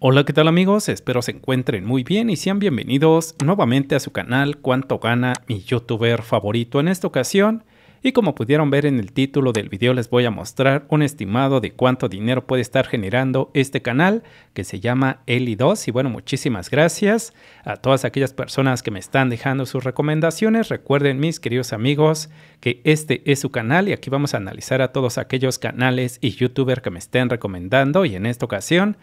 Hola, ¿qué tal amigos? Espero se encuentren muy bien y sean bienvenidos nuevamente a su canal Cuánto gana mi youtuber favorito en esta ocasión. Y como pudieron ver en el título del video les voy a mostrar un estimado de cuánto dinero puede estar generando este canal que se llama Eli2 y bueno muchísimas gracias a todas aquellas personas que me están dejando sus recomendaciones recuerden mis queridos amigos que este es su canal y aquí vamos a analizar a todos aquellos canales y youtuber que me estén recomendando y en esta ocasión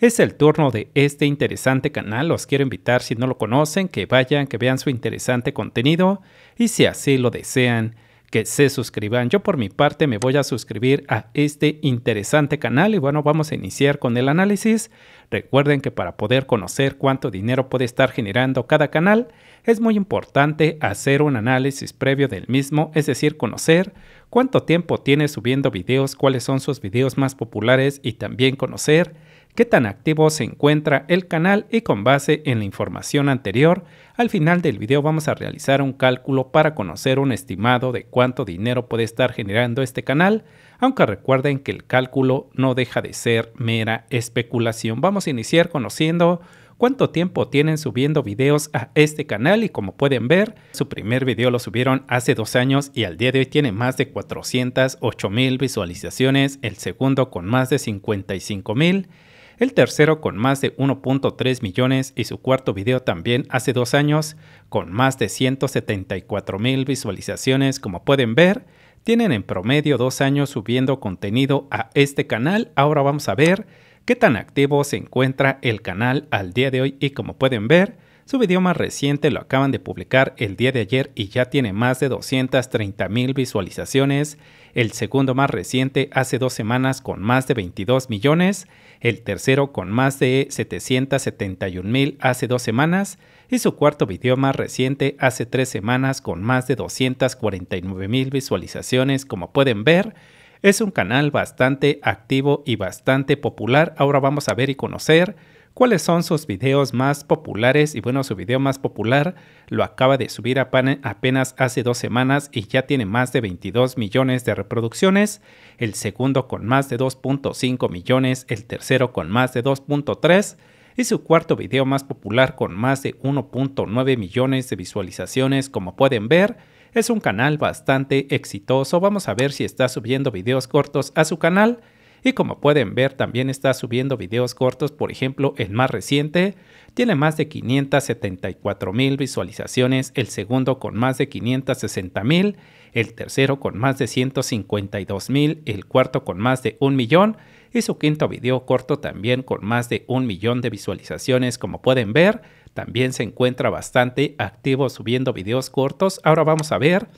es el turno de este interesante canal, los quiero invitar si no lo conocen, que vayan, que vean su interesante contenido y si así lo desean, que se suscriban. Yo por mi parte me voy a suscribir a este interesante canal y bueno, vamos a iniciar con el análisis. Recuerden que para poder conocer cuánto dinero puede estar generando cada canal, es muy importante hacer un análisis previo del mismo, es decir, conocer cuánto tiempo tiene subiendo videos, cuáles son sus videos más populares y también conocer qué tan activo se encuentra el canal y con base en la información anterior, al final del video vamos a realizar un cálculo para conocer un estimado de cuánto dinero puede estar generando este canal, aunque recuerden que el cálculo no deja de ser mera especulación. Vamos a iniciar conociendo cuánto tiempo tienen subiendo videos a este canal y como pueden ver, su primer video lo subieron hace dos años y al día de hoy tiene más de 408 mil visualizaciones, el segundo con más de 55 mil el tercero con más de 1.3 millones y su cuarto video también hace dos años con más de 174 mil visualizaciones como pueden ver. Tienen en promedio dos años subiendo contenido a este canal. Ahora vamos a ver qué tan activo se encuentra el canal al día de hoy y como pueden ver su video más reciente lo acaban de publicar el día de ayer y ya tiene más de 230 mil visualizaciones. El segundo más reciente hace dos semanas con más de 22 millones. El tercero con más de 771 mil hace dos semanas. Y su cuarto video más reciente hace tres semanas con más de 249 mil visualizaciones. Como pueden ver, es un canal bastante activo y bastante popular. Ahora vamos a ver y conocer cuáles son sus videos más populares. Y bueno, su video más popular lo acaba de subir apenas hace dos semanas y ya tiene más de 22 millones de reproducciones. El segundo con más de 2.5 millones, el tercero con más de 2.3 y su cuarto video más popular con más de 1.9 millones de visualizaciones como pueden ver. Es un canal bastante exitoso, vamos a ver si está subiendo videos cortos a su canal y como pueden ver, también está subiendo videos cortos, por ejemplo, el más reciente tiene más de 574 mil visualizaciones, el segundo con más de 560 mil, el tercero con más de 152 mil, el cuarto con más de un millón y su quinto video corto también con más de un millón de visualizaciones, como pueden ver. También se encuentra bastante activo subiendo videos cortos. Ahora vamos a ver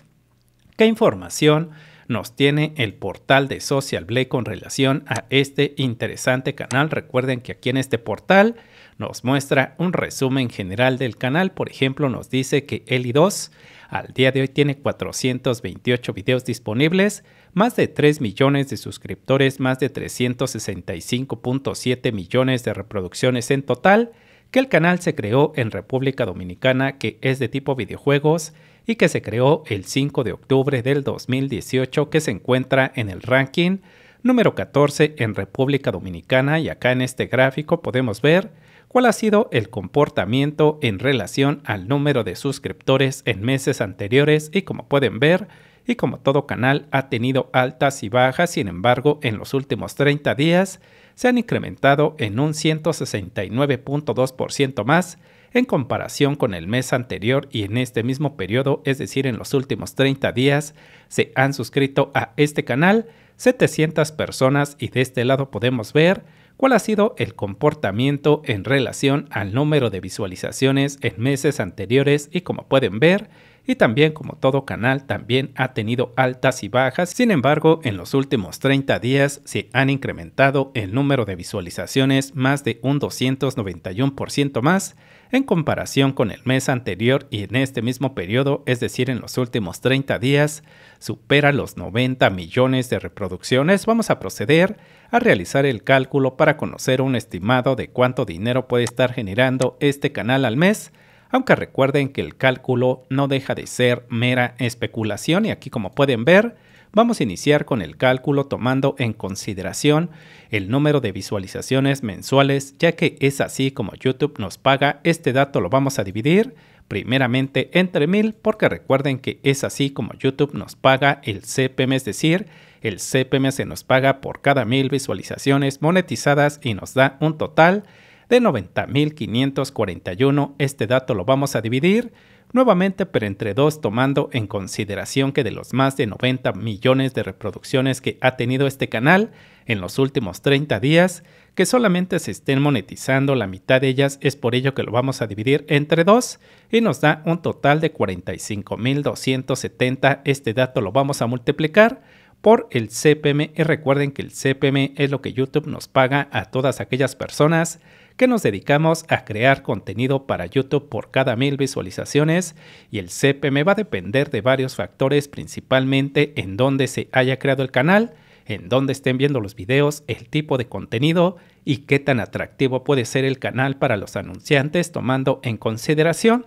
qué información nos tiene el portal de Social Blade con relación a este interesante canal. Recuerden que aquí en este portal nos muestra un resumen general del canal. Por ejemplo, nos dice que Eli 2 al día de hoy tiene 428 videos disponibles, más de 3 millones de suscriptores, más de 365.7 millones de reproducciones en total, que el canal se creó en República Dominicana, que es de tipo videojuegos y que se creó el 5 de octubre del 2018 que se encuentra en el ranking número 14 en República Dominicana y acá en este gráfico podemos ver cuál ha sido el comportamiento en relación al número de suscriptores en meses anteriores y como pueden ver y como todo canal ha tenido altas y bajas, sin embargo en los últimos 30 días se han incrementado en un 169.2% más en comparación con el mes anterior y en este mismo periodo, es decir, en los últimos 30 días, se han suscrito a este canal 700 personas y de este lado podemos ver cuál ha sido el comportamiento en relación al número de visualizaciones en meses anteriores y como pueden ver, y también como todo canal también ha tenido altas y bajas, sin embargo en los últimos 30 días se han incrementado el número de visualizaciones más de un 291% más en comparación con el mes anterior y en este mismo periodo, es decir, en los últimos 30 días, supera los 90 millones de reproducciones. Vamos a proceder a realizar el cálculo para conocer un estimado de cuánto dinero puede estar generando este canal al mes aunque recuerden que el cálculo no deja de ser mera especulación y aquí como pueden ver, Vamos a iniciar con el cálculo tomando en consideración el número de visualizaciones mensuales, ya que es así como YouTube nos paga. Este dato lo vamos a dividir primeramente entre mil, porque recuerden que es así como YouTube nos paga el CPM, es decir, el CPM se nos paga por cada mil visualizaciones monetizadas y nos da un total de 90.541. Este dato lo vamos a dividir nuevamente pero entre dos tomando en consideración que de los más de 90 millones de reproducciones que ha tenido este canal en los últimos 30 días, que solamente se estén monetizando la mitad de ellas, es por ello que lo vamos a dividir entre dos y nos da un total de 45.270. Este dato lo vamos a multiplicar por el CPM. Y recuerden que el CPM es lo que YouTube nos paga a todas aquellas personas que nos dedicamos a crear contenido para YouTube por cada mil visualizaciones y el CPM va a depender de varios factores, principalmente en dónde se haya creado el canal, en dónde estén viendo los videos, el tipo de contenido y qué tan atractivo puede ser el canal para los anunciantes, tomando en consideración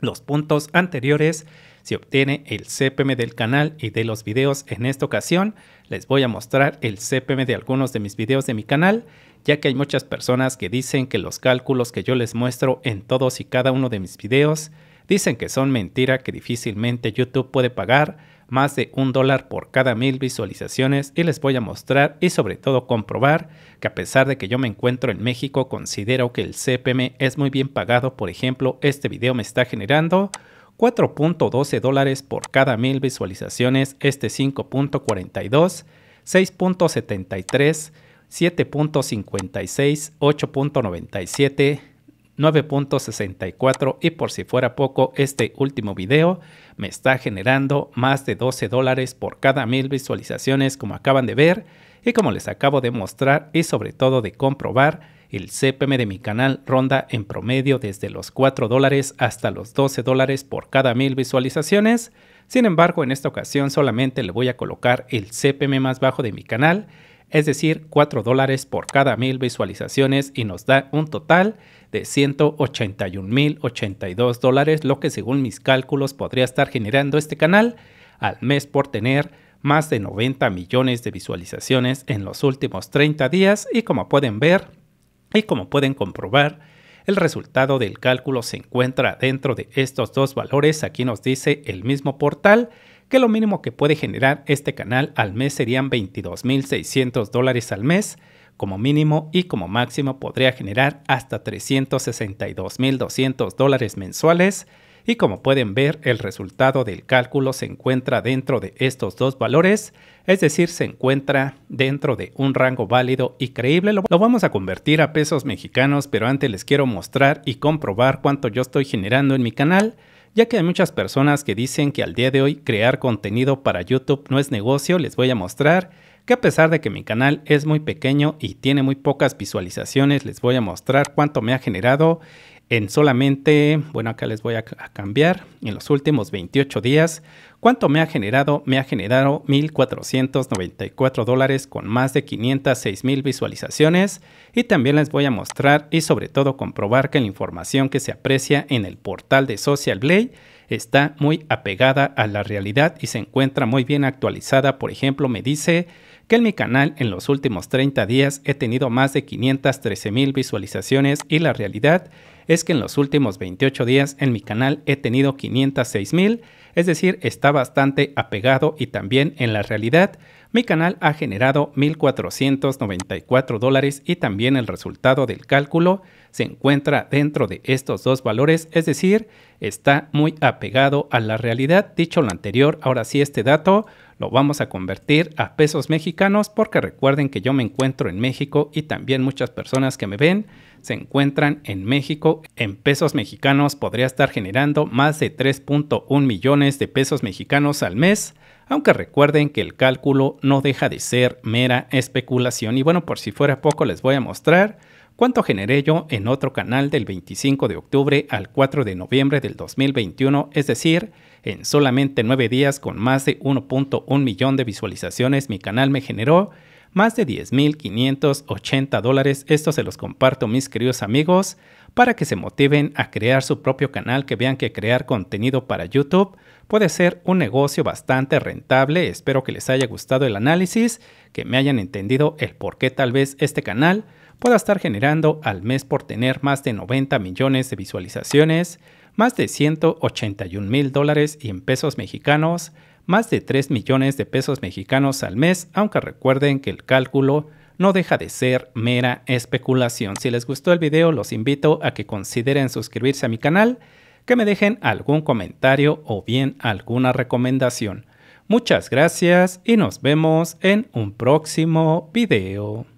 los puntos anteriores si obtiene el CPM del canal y de los videos. En esta ocasión les voy a mostrar el CPM de algunos de mis videos de mi canal, ya que hay muchas personas que dicen que los cálculos que yo les muestro en todos y cada uno de mis videos dicen que son mentira que difícilmente YouTube puede pagar más de un dólar por cada mil visualizaciones y les voy a mostrar y sobre todo comprobar que a pesar de que yo me encuentro en México considero que el CPM es muy bien pagado, por ejemplo este video me está generando 4.12 dólares por cada mil visualizaciones, este 5.42, 6.73, 7.56, 8.97, 9.64 y por si fuera poco este último video me está generando más de 12 dólares por cada mil visualizaciones como acaban de ver y como les acabo de mostrar y sobre todo de comprobar el CPM de mi canal ronda en promedio desde los 4 dólares hasta los 12 dólares por cada mil visualizaciones. Sin embargo, en esta ocasión solamente le voy a colocar el CPM más bajo de mi canal, es decir, 4 dólares por cada mil visualizaciones y nos da un total de 181.082 dólares, lo que según mis cálculos podría estar generando este canal al mes por tener más de 90 millones de visualizaciones en los últimos 30 días y como pueden ver, y como pueden comprobar, el resultado del cálculo se encuentra dentro de estos dos valores. Aquí nos dice el mismo portal que lo mínimo que puede generar este canal al mes serían 22.600 dólares al mes como mínimo y como máximo podría generar hasta 362.200 dólares mensuales y como pueden ver, el resultado del cálculo se encuentra dentro de estos dos valores, es decir, se encuentra dentro de un rango válido y creíble. Lo, vamos a convertir a pesos mexicanos, pero antes les quiero mostrar y comprobar cuánto yo estoy generando en mi canal ya que hay muchas personas que dicen que al día de hoy crear contenido para YouTube no es negocio, les voy a mostrar que a pesar de que mi canal es muy pequeño y tiene muy pocas visualizaciones, les voy a mostrar cuánto me ha generado en solamente, bueno, acá les voy a, cambiar, en los últimos 28 días, ¿cuánto me ha generado? Me ha generado 1.494 dólares con más de 506 mil visualizaciones y también les voy a mostrar y sobre todo comprobar que la información que se aprecia en el portal de Social Blade está muy apegada a la realidad y se encuentra muy bien actualizada. Por ejemplo, me dice que en mi canal en los últimos 30 días he tenido más de 513 mil visualizaciones y la realidad es que en los últimos 28 días en mi canal he tenido 506 mil, es decir, está bastante apegado y también en la realidad mi canal ha generado 1.494 dólares y también el resultado del cálculo se encuentra dentro de estos dos valores, es decir, está muy apegado a la realidad. Dicho lo anterior, ahora sí este dato lo vamos a convertir a pesos mexicanos porque recuerden que yo me encuentro en México y también muchas personas que me ven se encuentran en México. En pesos mexicanos podría estar generando más de 3.1 millones de pesos mexicanos al mes, aunque recuerden que el cálculo no deja de ser mera especulación. Y bueno, por si fuera poco les voy a mostrar cuánto generé yo en otro canal del 25 de octubre al 4 de noviembre del 2021, es decir, en solamente 9 días con más de 1.1 millón de visualizaciones mi canal me generó más de 10.580 dólares. Esto se los comparto mis queridos amigos para que se motiven a crear su propio canal, que vean que crear contenido para YouTube puede ser un negocio bastante rentable. Espero que les haya gustado el análisis, que me hayan entendido el por qué tal vez este canal pueda estar generando al mes por tener más de 90 millones de visualizaciones, más de 181 mil dólares y en pesos mexicanos, más de 3 millones de pesos mexicanos al mes, aunque recuerden que el cálculo no deja de ser mera especulación. Si les gustó el video, los invito a que consideren suscribirse a mi canal, que me dejen algún comentario o bien alguna recomendación. Muchas gracias y nos vemos en un próximo video.